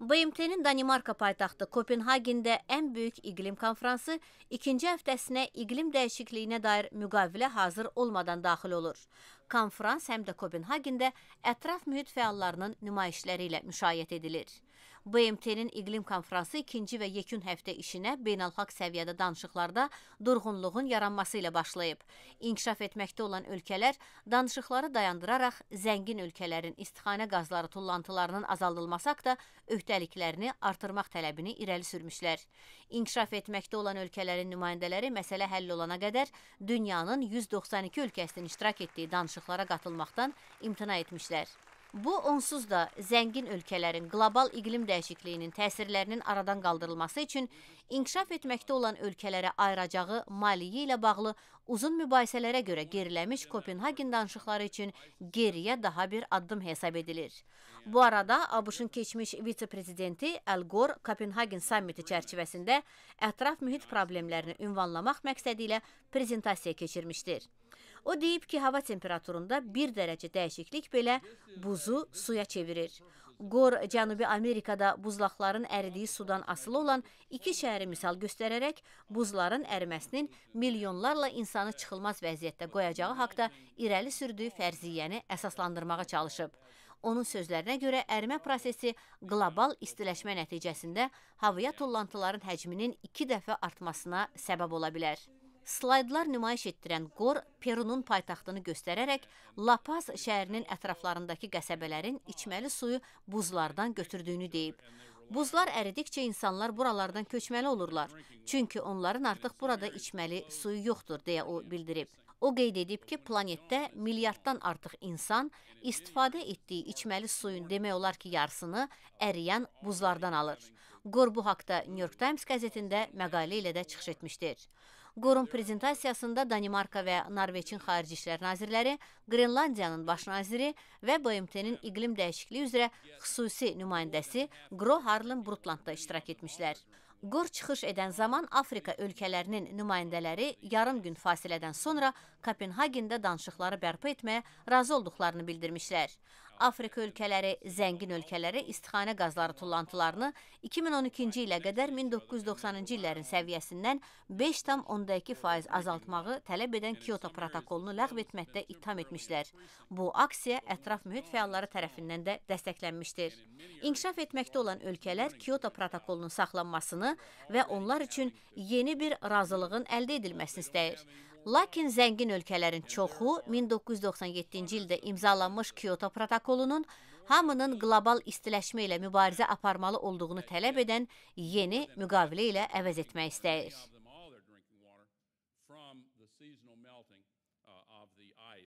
BMT-nin Danimarka paytaxtı Kopenhagendə ən böyük iqlim konfransı ikinci həftəsinə iqlim dəyişikliyinə dair müqavilə hazır olmadan daxil olur. Konfrans həm də Kopenhagendə ətraf mühit fəallarının nümayişləri ilə müşayiət edilir. BMT-nin İqlim Konfransı ikinci və yekun həftə işinə beynəlxalq səviyyədə danışıqlarda durğunluğun yaranması ilə başlayıb. İnkişaf etməkdə olan ölkələr danışıqları dayandıraraq zəngin ölkələrin istixanə qazları tullantılarının azaldılması haqqında öhdəliklərini artırmaq tələbini irəli sürmüşlər. İnkişaf etməkdə olan ölkələrin nümayəndələri məsələ həll olana qədər dünyanın 192 ölkəsinin iştirak etdiyi danışıqlara qatılmaqdan imtina etmişlər. Bu onsuz da zəngin ölkələrin qlobal iqlim dəyişikliyinin təsirlərinin aradan qaldırılması üçün inkişaf etməkdə olan ölkələrə ayıracağı maliyyə ilə bağlı uzun mübahisələrə görə geriləmiş Kopenhagen danışıqları üçün geriyə daha bir addım hesab edilir. Bu arada ABŞ-ın keçmiş vitse-prezidenti Al Gore Kopenhagen sammiti çərçivəsində ətraf mühit problemlərini ünvanlamaq məqsədi ilə prezentasiya keçirmişdir. O deyib ki, hava temperaturunda 1 dərəcə dəyişiklik belə buzu suya çevirir. Qor Cənubi Amerikada buzlaqların əridiyi sudan asılı olan iki şəhəri misal göstərərək buzların əriməsinin milyonlarla insanı çıxılmaz vəziyyətdə qoyacağı haqda irəli sürdüyü fərziyyəni əsaslandırmağa çalışıb. Onun sözlərinə görə ərimə prosesi qlobal istiləşmə nəticəsində havaya tullantıların həcminin iki dəfə artmasına səbəb ola bilər. Slaydlar nümayiş etdirən qor Perunun paytaxtını göstərərək La Paz şəhərinin ətraflarındakı qəsəbələrin içməli suyu buzlardan götürdüyünü deyib. Buzlar əridikcə insanlar buralardan köçməli olurlar, çünki onların artıq burada içməli suyu yoxdur, deyə o bildirib. O qeyd edib ki, planetdə milyarddan artıq insan istifadə etdiyi içməli suyun demək olar ki, yarısını əriyən buzlardan alır. Qor bu haqda New York Times qəzetində məqalə ilə də çıxış etmişdir. Qorun prezentasiyasında Danimarka və Norveçin xarici işlər nazirləri, Qrenlandiyanın baş naziri və BMT-nin iqlim dəyişikliyi üzrə xüsusi nümayəndəsi Gro Harlem Brundtlandda iştirak etmişlər. Qor çıxış edən zaman Afrika ölkələrinin nümayəndələri yarım gün fasilədən sonra Kopenhagendə danışıqları bərpa etməyə razı olduqlarını bildirmişlər. Afrika ölkələri, zəngin ölkələrə istixanə qazları tullantılarını 2012-ci ilə qədər 1990-cı illərin səviyyəsindən 5,2% azaltmağı tələb edən Kyoto protokolunu ləğv etməkdə ittiham etmişlər. Bu aksiya ətraf mühit fəalları tərəfindən də dəstəklənmişdir. İnkişaf etməkdə olan ölkələr Kyoto protokolunun saxlanmasını və onlar üçün yeni bir razılığın əldə edilməsini istəyir. Lakin zəngin ölkələrin çoxu 1997-ci ildə imzalanmış Kyoto protokolunun hamının qlobal istiləşmə ilə mübarizə aparmalı olduğunu tələb edən yeni müqavilə ilə əvəz etmək istəyir.